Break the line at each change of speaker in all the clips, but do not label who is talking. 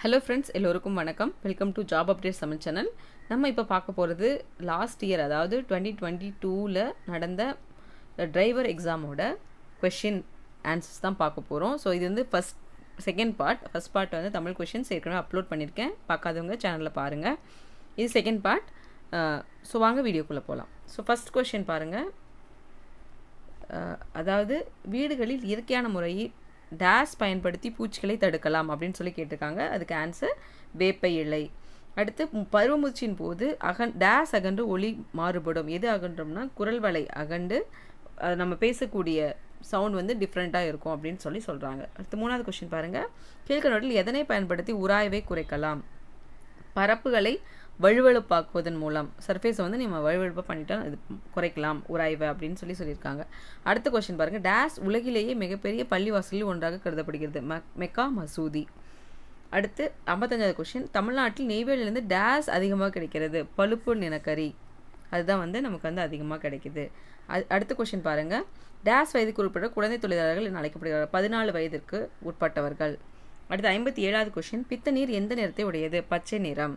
hello friends எல்லோருக்கும் வணக்கம் welcome to job update Tamil channel நம்ம இப்போ பார்க்க போகிறது லாஸ்ட் இயர் அதாவது டுவெண்ட்டி டுவெண்ட்டி டூவில் நடந்த டிரைவர் எக்ஸாமோட கொஷின் ஆன்சர்ஸ் தான் பார்க்க போகிறோம் ஸோ இது வந்து first second part first part வந்து தமிழ் கொஷின்ஸ் ஏற்கனவே அப்லோட் பண்ணியிருக்கேன் பார்க்காதவங்க சேனலில் பாருங்கள் இது செகண்ட் பார்ட் ஸோ வாங்க வீடியோக்குள்ளே போகலாம் ஸோ ஃபஸ்ட் கொஷின் பாருங்கள் அதாவது வீடுகளில் இயற்கையான முறையில் டேஸ் பயன்படுத்தி பூச்சிகளை தடுக்கலாம் அப்படின்னு சொல்லி கேட்டிருக்காங்க அதுக்கு ஆன்சர் வேப்பை இலை அடுத்து பருவமுச்சியின் போது அகன் டேஸ் அகன்று ஒளி மாறுபடும் எது அகன்றோம்னா குரல் வலை அகண்டு நம்ம பேசக்கூடிய சவுண்ட் வந்து டிஃப்ரெண்ட்டாக இருக்கும் அப்படின்னு சொல்லி சொல்கிறாங்க அடுத்து மூணாவது கொஷின் பாருங்கள் கீழ்கண்டோட்டில் எதனை பயன்படுத்தி உராய்வை குறைக்கலாம் பரப்புகளை வழுவழுப்பாக்குவதன் மூலம் சர்ஃபேஸை வந்து நம்ம வழுவழுப்பாக பண்ணிட்டால் இது குறைக்கலாம் உராய்வு அப்படின்னு சொல்லி சொல்லியிருக்காங்க அடுத்த கொஸ்டின் பாருங்கள் டேஸ் உலகிலேயே மிகப்பெரிய பள்ளிவாசலில் ஒன்றாக கருதப்படுகிறது ம மெக்கா மசூதி அடுத்து ஐம்பத்தஞ்சாவது கொஷின் தமிழ்நாட்டில் நெய்வேலியிலேருந்து டேஸ் அதிகமாக கிடைக்கிறது பழுப்பு நினக்கரி அதுதான் வந்து நமக்கு வந்து அதிகமாக கிடைக்குது அது அடுத்த கொஷின் பாருங்கள் டேஸ் வயதுக்கு உட்பட்ட குழந்தை தொழிலாளர்கள் என அழைக்கப்படுகிறார்கள் பதினாலு வயதிற்கு உட்பட்டவர்கள் அடுத்து ஐம்பத்தி ஏழாவது கொஷின் பித்த நீர் எந்த நிறத்தை உடையது பச்சை நிறம்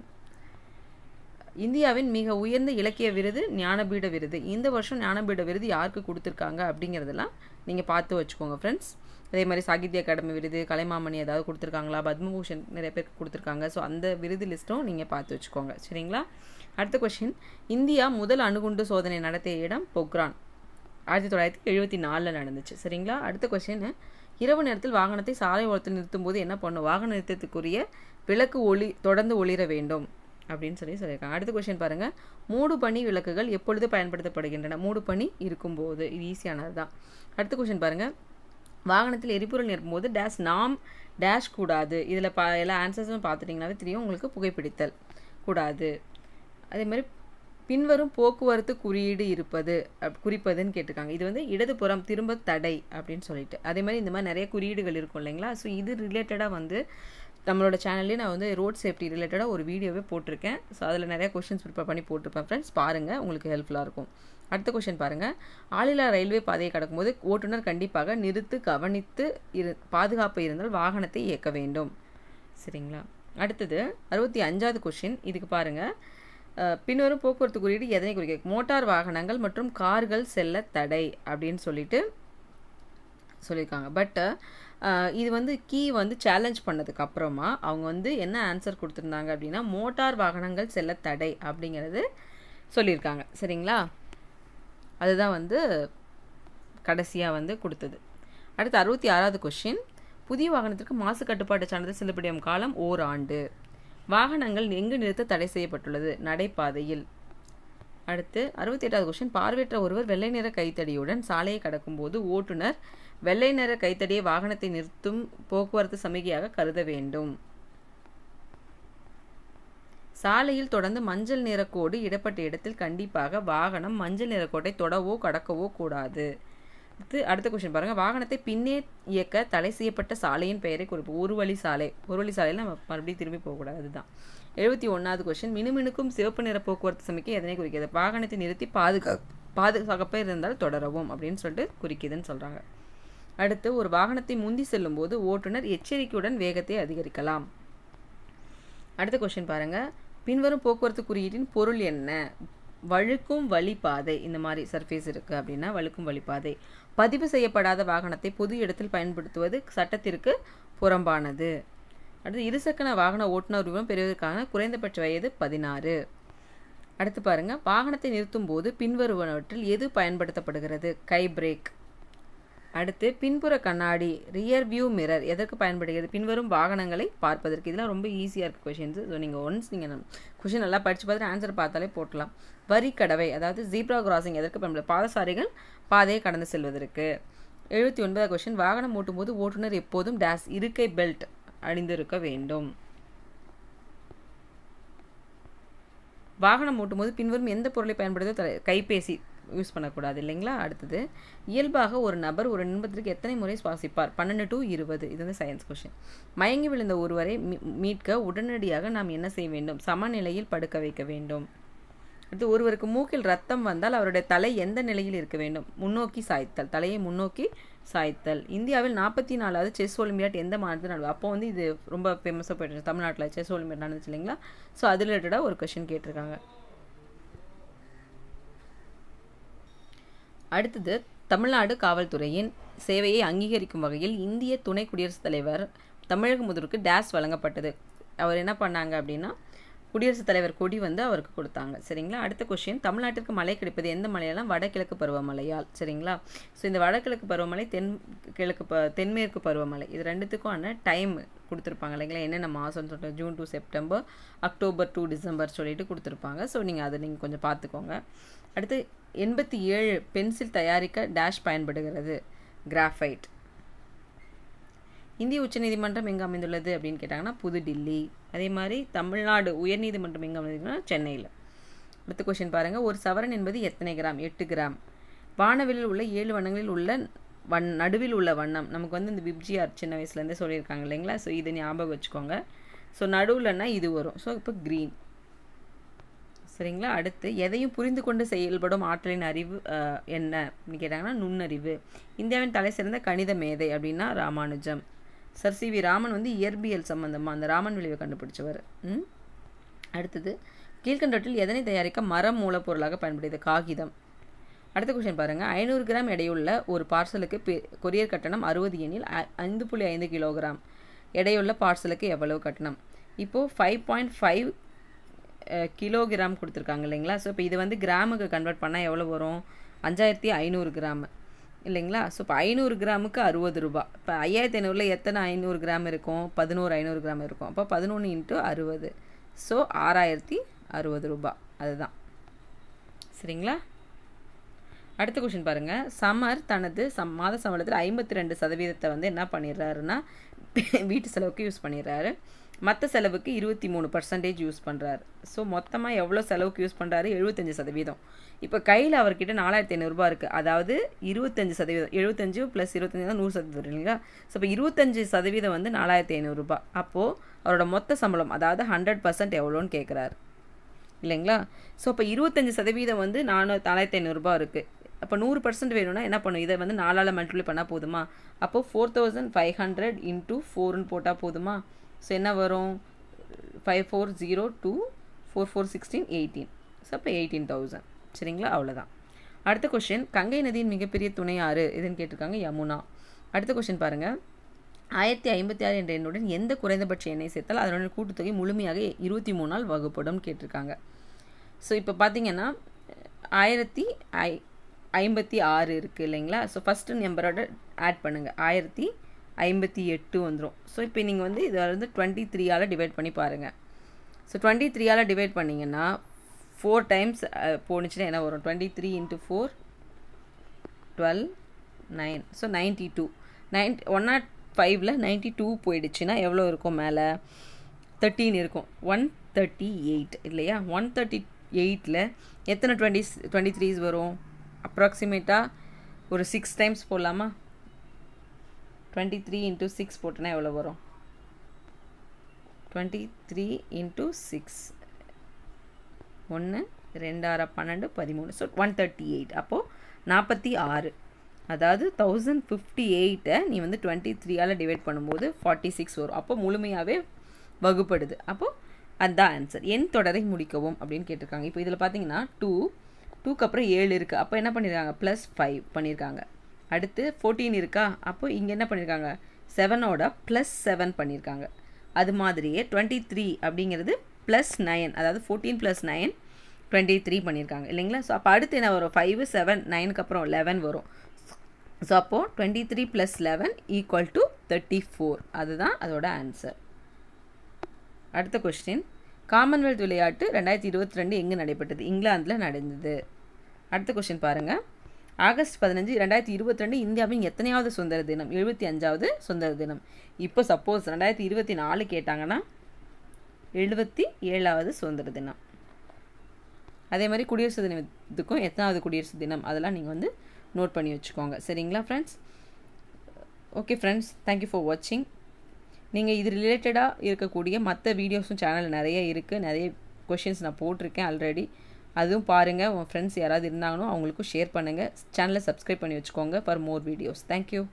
இந்தியாவின் மிக உயர்ந்த இலக்கிய விருது ஞானபீட விருது இந்த வருஷம் ஞானபீட விருது யாருக்கு கொடுத்துருக்காங்க அப்படிங்கிறதெல்லாம் நீங்கள் பார்த்து வச்சுக்கோங்க ஃப்ரெண்ட்ஸ் அதே மாதிரி சாகித்ய அகாடமி விருது கலைமாமணி ஏதாவது கொடுத்துருக்காங்களா பத்மபூஷன் நிறைய பேருக்கு கொடுத்துருக்காங்க ஸோ அந்த விருது லிஸ்ட்டும் நீங்கள் பார்த்து வச்சுக்கோங்க சரிங்களா அடுத்த கொஷின் இந்தியா முதல் அணுகுண்டு சோதனை நடத்திய இடம் பொக்ரான் ஆயிரத்தி தொள்ளாயிரத்தி எழுபத்தி நாலில் நடந்துச்சு சரிங்களா அடுத்த கொஷின் இரவு நேரத்தில் வாகனத்தை சாலை ஓரத்தில் நிறுத்தும் போது என்ன பண்ணும் வாகன நிறுத்தத்துக்குரிய விளக்கு ஒளி தொடர்ந்து ஒளிர வேண்டும் அப்படின்னு சொல்லி சொல்லியிருக்காங்க அடுத்த கொஷின் பாருங்கள் மூடு பனி விளக்குகள் எப்பொழுது பயன்படுத்தப்படுகின்றன மூடு பனி இருக்கும்போது இது ஈஸியானது தான் அடுத்த கொஷின் பாருங்கள் வாகனத்தில் எரிபொருள் நிரப்பும்போது டேஷ் நாம் டேஷ் கூடாது இதில் பா எல்லா ஆன்சர்ஸும் பார்த்துட்டிங்கனாவே தெரியும் உங்களுக்கு புகைப்பிடித்தல் கூடாது அதேமாதிரி பின்வரும் போக்குவரத்து குறியீடு இருப்பது குறிப்பதுன்னு கேட்டிருக்காங்க இது வந்து இடதுபுறம் திரும்ப தடை அப்படின்னு சொல்லிட்டு அதே மாதிரி இந்த மாதிரி நிறைய குறியீடுகள் இருக்கும் இல்லைங்களா ஸோ இது ரிலேட்டடாக வந்து நம்மளோட சேனல்லேயே நான் வந்து ரோட் சேஃப்டி ரிலேட்டடாக ஒரு வீடியோவே போட்டிருக்கேன் ஸோ அதில் நிறையா கொஷின்ஸ் ப்ரிப்பேர் பண்ணி போட்டிருப்பேன் ஃப்ரெண்ட்ஸ் பாருங்கள் உங்களுக்கு ஹெல்ப்ஃபுல்லாக இருக்கும் அடுத்த கொஷின் பாருங்கள் ஆளில்லா ரயில்வே பாதையை கடக்கும்போது ஓட்டுநர் கண்டிப்பாக நிறுத்து கவனித்து இரு பாதுகாப்பு இருந்தால் வாகனத்தை இயக்க வேண்டும் சரிங்களா அடுத்தது அறுபத்தி அஞ்சாவது கொஷின் இதுக்கு பாருங்கள் பின்வரும் போக்குவரத்து குறியீடு எதனை குறிக்க மோட்டார் வாகனங்கள் மற்றும் கார்கள் செல்ல தடை அப்படின்னு சொல்லிட்டு சொல்லியிருக்காங்க பட்டு இது வந்து கீ வந்து சேலஞ்ச் பண்ணதுக்கு அப்புறமா அவங்க வந்து என்ன ஆன்சர் கொடுத்துருந்தாங்க அப்படின்னா மோட்டார் வாகனங்கள் செல்ல தடை அப்படிங்கிறது சொல்லியிருக்காங்க சரிங்களா அதுதான் வந்து கடைசியாக வந்து கொடுத்தது அடுத்து அறுபத்தி ஆறாவது கொஷின் புதிய வாகனத்திற்கு மாசு கட்டுப்பாட்டு சான்றிதழ் செல்லுபடியும் காலம் ஓர் ஆண்டு வாகனங்கள் எங்கு நிறுத்த தடை செய்யப்பட்டுள்ளது நடைபாதையில் அடுத்து அறுபத்தி எட்டாவது கொஸ்டின் பார்வையற்ற ஒருவர் வெள்ளை நிற கைத்தடியுடன் சாலையை கடக்கும்போது ஓட்டுநர் வெள்ளை நிற கைத்தடியை வாகனத்தை நிறுத்தும் போக்குவரத்து சமிகையாக கருத வேண்டும் சாலையில் தொடர்ந்து மஞ்சள் நிற கோடு இடப்பட்ட இடத்தில் கண்டிப்பாக வாகனம் மஞ்சள் நிற கோட்டை தொடவோ கடக்கவோ கூடாது அடுத்து அடுத்த கொஷின் பாருங்கள் வாகனத்தை பின்னே இயக்க தடை செய்யப்பட்ட சாலையின் பெயரை குறிப்பு ஒரு வழி சாலை ஒரு வழி சாலையில் நம்ம மறுபடியும் திரும்பி போகக்கூடாது அதுதான் எழுபத்தி ஒன்றாவது கொஷின் மினுமினுக்கும் சிவப்பு நிற போக்குவரத்து சமைக்க எதனை குறிக்கிறது வாகனத்தை நிறுத்தி பாதுகா பாதுகாப்பாக இருந்தால் தொடரவும் அப்படின்னு சொல்லிட்டு குறிக்கிதுன்னு சொல்கிறாங்க அடுத்து ஒரு வாகனத்தை முந்தி செல்லும் போது ஓட்டுநர் எச்சரிக்கையுடன் வேகத்தை அதிகரிக்கலாம் அடுத்த கொஷின் பாருங்கள் பின்வரும் போக்குவரத்து குறியீட்டின் பொருள் என்ன வழுக்கும் வழிப்பாதை இந்த மாதிரி சர்ஃபேஸ் இருக்குது அப்படின்னா வழுக்கும் வழிப்பாதை பதிவு செய்யப்படாத வாகனத்தை பொது இடத்தில் பயன்படுத்துவது சட்டத்திற்கு புறம்பானது அடுத்து இருசக்கர வாகன ஓட்டுநர் உரிமம் பெறுவதற்கான குறைந்தபட்ச வயது பதினாறு அடுத்து பாருங்கள் வாகனத்தை நிறுத்தும் போது பின்வருவனவற்றில் எது பயன்படுத்தப்படுகிறது கை பிரேக் அடுத்து பின்புற கண்ணாடி ரியர் வியூ மிரர் எதற்கு பயன்படுகிறது பின்வரும் வாகனங்களை பார்ப்பதற்கு இதெல்லாம் ரொம்ப ஈஸியாக இருக்குது கொஷின்ஸ் ஸோ நீங்கள் ஒன்ஸ் நீங்கள் கொஷின் நல்லா படித்து பார்த்துட்டு ஆன்சர் பார்த்தாலே போட்டலாம் வரி கடவை அதாவது ஜீப்ரா கிராசிங் எதற்கு பயன்படுது பாதசாரிகள் பாதையை கடந்து செல்வதற்கு எழுபத்தி ஒன்பதாவது கொஷின் வாகனம் ஓட்டும் போது ஓட்டுநர் எப்போதும் டேஸ் இருக்கை பெல்ட் அணிந்திருக்க வேண்டும் வாகனம் ஓட்டும்போது பின்வரும் எந்த பொருளை பயன்படுத்த கைபேசி யூஸ் பண்ணக்கூடாது இல்லைங்களா அடுத்தது இயல்பாக ஒரு நபர் ஒரு நிமிடத்திற்கு எத்தனை முறை சுவாசிப்பார் பன்னெண்டு டு இருபது இது வந்து சயின்ஸ் கொஷின் மயங்கி விழுந்த ஒருவரை மீட்க உடனடியாக நாம் என்ன செய்ய வேண்டும் சமநிலையில் படுக்க வைக்க வேண்டும் அடுத்து ஒருவருக்கு மூக்கில் ரத்தம் வந்தால் அவருடைய தலை எந்த நிலையில் இருக்க வேண்டும் முன்னோக்கி சாய்த்தல் தலையை முன்னோக்கி சாய்த்தல் இந்தியாவில் நாற்பத்தி நாலாவது செஸ் ஒலிம்பியாட் எந்த மாநிலத்தில் நடந்தது அப்போ வந்து இது ரொம்ப ஃபேமஸாக போயிட்டு தமிழ்நாட்டில் செஸ் ஒலிம்பியாட் நடந்துச்சு இல்லைங்களா ஸோ அது ரிலேட்டடாக ஒரு கொஷின் கேட்டிருக்காங்க அடுத்தது தமிழ்நாடு காவல்துறையின் சேவையை அங்கீகரிக்கும் வகையில் இந்திய துணை குடியரசுத் தலைவர் தமிழக முதல்வருக்கு டேஸ் வழங்கப்பட்டது அவர் என்ன பண்ணாங்க அப்படின்னா குடியரசுத் தலைவர் கொடி வந்து அவருக்கு கொடுத்தாங்க சரிங்களா அடுத்த கொஷின் தமிழ்நாட்டிற்கு மழை கிடைப்பது எந்த மலையெல்லாம் வடகிழக்கு பருவமழையால் சரிங்களா ஸோ இந்த வடகிழக்கு பருவமழை தென் கிழக்கு ப தென்மேற்கு பருவமழை இது ரெண்டுத்துக்கும் ஆன டைம் கொடுத்துருப்பாங்க இல்லைங்களா என்னென்ன மாதம்னு சொல்கிறோம் June to September October to December சொல்லிட்டு கொடுத்துருப்பாங்க ஸோ நீங்கள் அதை நீங்கள் கொஞ்சம் பார்த்துக்கோங்க அடுத்து எண்பத்தி ஏழு பென்சில் தயாரிக்க டேஷ் பயன்படுகிறது கிராஃபைட் இந்திய உச்சநீதிமன்றம் எங்கே அமைந்துள்ளது அப்படின்னு கேட்டாங்கன்னா புதுடில்லி அதே மாதிரி தமிழ்நாடு உயர்நீதிமன்றம் எங்கே அமைந்துள்ளதுன்னா சென்னையில் அடுத்த கொஷின் பாருங்கள் ஒரு சவரன் என்பது எத்தனை கிராம் எட்டு கிராம் வானவிலில் உள்ள ஏழு வண்ணங்களில் உள்ள வண் நடுவில் உள்ள வண்ணம் நமக்கு வந்து இந்த விப்ஜிஆர் சின்ன வயசுலேருந்தே சொல்லியிருக்காங்க இல்லைங்களா ஸோ இதை ஞாபகம் வச்சுக்கோங்க ஸோ நடுவில்னா இது வரும் ஸோ இப்போ க்ரீன் சரிங்களா அடுத்து எதையும் புரிந்து கொண்டு செயல்படும் ஆற்றலின் அறிவு என்ன அப்படின்னு கேட்டாங்கன்னா நுண்ணறிவு இந்தியாவின் தலை சிறந்த கணித மேதை அப்படின்னா Ramanujam sir C V Raman வந்து இயற்பியல் சம்பந்தமாக அந்த ராமன் விளைவை கண்டுபிடிச்சவர் அடுத்தது கீழ்கண்டவற்றில் எதனை தயாரிக்க மரம் மூலப்பொருளாக பயன்படுகிறது காகிதம் அடுத்த கொஷின் பாருங்கள் ஐநூறு கிராம் எடையுள்ள ஒரு பார்சலுக்கு கொரியர் கட்டணம் அறுபது எண்ணில் ஐந்து புள்ளி ஐந்து கிலோகிராம் எடையுள்ள பார்சலுக்கு எவ்வளவு கட்டணம் இப்போது ஃபைவ் பாயிண்ட் ஃபைவ் கிலோகிராம் கொடுத்துருக்காங்க இல்லைங்களா ஸோ இப்போ இது வந்து கிராமுக்கு கன்வெர்ட் பண்ணால் எவ்வளோ வரும் அஞ்சாயிரத்தி ஐநூறு கிராமு இல்லைங்களா ஸோ இப்போ ஐநூறு கிராமுக்கு அறுபது ரூபா இப்போ ஐயாயிரத்தி ஐநூறில் எத்தனை ஐநூறு கிராம் இருக்கும் பதினோரு ஐநூறு கிராம் இருக்கும் அப்போ பதினொன்று இன்ட்டு அறுபது ஸோ ஆறாயிரத்தி அறுபது ரூபா அதுதான் சரிங்களா அடுத்த கொஷின் பாருங்கள் சமர் தனது சம் மாத சம்பளத்தில் ஐம்பத்தி ரெண்டு சதவீதத்தை வந்து என்ன பண்ணிடுறாருன்னா வீட்டு செலவுக்கு யூஸ் பண்ணிடுறாரு மற்ற செலவுக்கு இருபத்தி மூணு பர்சன்டேஜ் யூஸ் பண்ணுறாரு ஸோ மொத்தமாக எவ்வளோ செலவுக்கு யூஸ் பண்ணுறாரு எழுபத்தஞ்சு சதவீதம் இப்போ கையில் அவர்கிட்ட நாலாயிரத்தி ஐநூறுரூபா இருக்குது அதாவது இருபத்தஞ்சு சதவீதம் எழுபத்தஞ்சு ப்ளஸ் இருபத்தஞ்சு தான் நூறு சதவீதம் இல்லைங்களா ஸோ இப்போ இருபத்தஞ்சு சதவீதம் வந்து நாலாயிரத்தி ஐநூறுரூபா அப்போது அவரோட மொத்த சம்பளம் அதாவது ஹண்ட்ரட் பர்சன்ட் எவ்வளோன்னு கேட்குறாரு இல்லைங்களா ஸோ இப்போ இருபத்தஞ்சி சதவீதம் வந்து நானூறு நாலாயிரத்தி ஐநூறுரூபா இருக்குது அப்போ நூறு பர்சன்ட் வேணும்னா என்ன பண்ணும் இதை வந்து நாலால் மல்டிப்ளை பண்ணால் போதுமா அப்போது four thousand five hundred into ஃபோர்னு போட்டால் போதுமா ஸோ என்ன வரும் five four zero two four four sixteen eighteen so அப்போ எயிட்டீன் தௌசண்ட் சரிங்களா அவ்வளோதான் அடுத்த கொஷின் கங்கை நதியின் மிகப்பெரிய துணை ஆறு எதுன்னு கேட்டிருக்காங்க யமுனா அடுத்த கொஷின் பாருங்கள் ஆயிரத்தி ஐம்பத்தி ஆறு என்ற எண்ணுடன் எந்த குறைந்தபட்ச எண்ணை சேர்த்தால் அதனுடைய கூட்டுத்தொகை முழுமையாக இருபத்தி மூணால் வகுப்படும் கேட்டிருக்காங்க ஸோ இப்போ பார்த்தீங்கன்னா ஆயிரத்தி ஐ ஐம்பத்தி ஆறு இருக்குது இல்லைங்களா ஸோ ஃபஸ்ட்டு நம்பரோட ஆட் பண்ணுங்கள் ஆயிரத்தி ஐம்பத்தி எட்டு வந்துடும் ஸோ இப்போ நீங்கள் வந்து இதை வந்து டுவெண்ட்டி த்ரீயால் டிவைட் பண்ணி பாருங்கள் ஸோ டுவெண்ட்டி த்ரீயால் டிவைட் பண்ணிங்கன்னா ஃபோர் டைம்ஸ் போணுச்சுன்னா என்ன வரும் twenty three into four twelve nine so ninety two nine one nought ஃபைவ்ல நைன்ட்டி டூ போயிடுச்சுன்னா எவ்வளோ இருக்கும் மேலே தேர்ட்டீன் இருக்கும் ஒன் தேர்ட்டி எயிட் இல்லையா ஒன் தேர்ட்டி எயிட்டில் எத்தனை டுவெண்ட்டி டுவெண்ட்டி த்ரீஸ் வரும் அப்ராக்சிமேட்டாக ஒரு சிக்ஸ் டைம்ஸ் போடலாமா டுவெண்ட்டி த்ரீ இன்ட்டு சிக்ஸ் போட்டோன்னா எவ்வளோ வரும் டுவெண்ட்டி த்ரீ இன்ட்டு சிக்ஸ் ஒன்று ரெண்டாயிர பன்னெண்டு பதிமூணு ஸோ ஒன் தேர்ட்டி எயிட் அப்போது நாற்பத்தி ஆறு அதாவது தௌசண்ட் ஃபிஃப்டி எயிட்டை நீ வந்து டுவெண்ட்டி த்ரீயால் டிவைட் பண்ணும்போது ஃபார்ட்டி சிக்ஸ் வரும் அப்போ முழுமையாகவே வகுப்படுது அப்போது அதுதான் ஆன்சர் என் தொடரை முடிக்கவும் அப்படின்னு கேட்டிருக்காங்க இப்போ இதில் பார்த்தீங்கன்னா டூ டூக்கு அப்புறம் ஏழு இருக்குது அப்போ என்ன பண்ணியிருக்காங்க ப்ளஸ் ஃபைவ் பண்ணியிருக்காங்க அடுத்து ஃபோர்டீன் இருக்கா அப்போது இங்கே என்ன பண்ணியிருக்காங்க செவனோட ப்ளஸ் செவன் பண்ணியிருக்காங்க அது மாதிரியே டுவெண்ட்டி த்ரீ அப்படிங்கிறது ப்ளஸ் நைன் அதாவது fourteen plus nine twenty three பண்ணியிருக்காங்க இல்லைங்களா ஸோ அப்போ அடுத்து என்ன வரும் ஃபைவ் செவன் நைனுக்கு அப்புறம் லெவன் வரும் ஸோ அப்போது twenty three plus eleven equal to thirty four அதுதான் அதோட ஆன்சர் அடுத்த கொஸ்டின் காமன்வெல்த் விளையாட்டு ரெண்டாயிரத்தி இருபத்தி ரெண்டு எங்கே நடைபெற்றது இங்கிலாந்தில் நடந்தது அடுத்த கொஸ்டின் பாருங்கள் ஆகஸ்ட் பதினஞ்சு ரெண்டாயிரத்தி இருபத்தி ரெண்டு இந்தியாவின் எத்தனையாவது சுதந்திர தினம் எழுபத்தி அஞ்சாவது சுதந்திர தினம் இப்போ சப்போஸ் ரெண்டாயிரத்தி இருபத்தி நாலு கேட்டாங்கன்னா எழுபத்தி ஏழாவது சுதந்திர தினம் அதே மாதிரி குடியரசு தினத்துக்கும் எத்தனாவது குடியரசு தினம் அதெல்லாம் நீங்கள் வந்து நோட் பண்ணி வச்சுக்கோங்க சரிங்களா friends okay friends thank you for வாட்சிங் நீங்கள் இது ரிலேட்டடாக இருக்கக்கூடிய மற்ற வீடியோஸும் சேனல் நிறைய இருக்குது நிறைய கொஷின்ஸ் நான் போட்டிருக்கேன் ஆல்ரெடி அதுவும் பாருங்கள் உங்கள் ஃப்ரெண்ட்ஸ் யாராவது இருந்தாங்கன்னோ அவங்களுக்கும் ஷேர் பண்ணுங்கள் சேனலை சப்ஸ்கிரைப் பண்ணி வச்சுக்கோங்க ஃபார் மோர் வீடியோஸ் தேங்க்யூ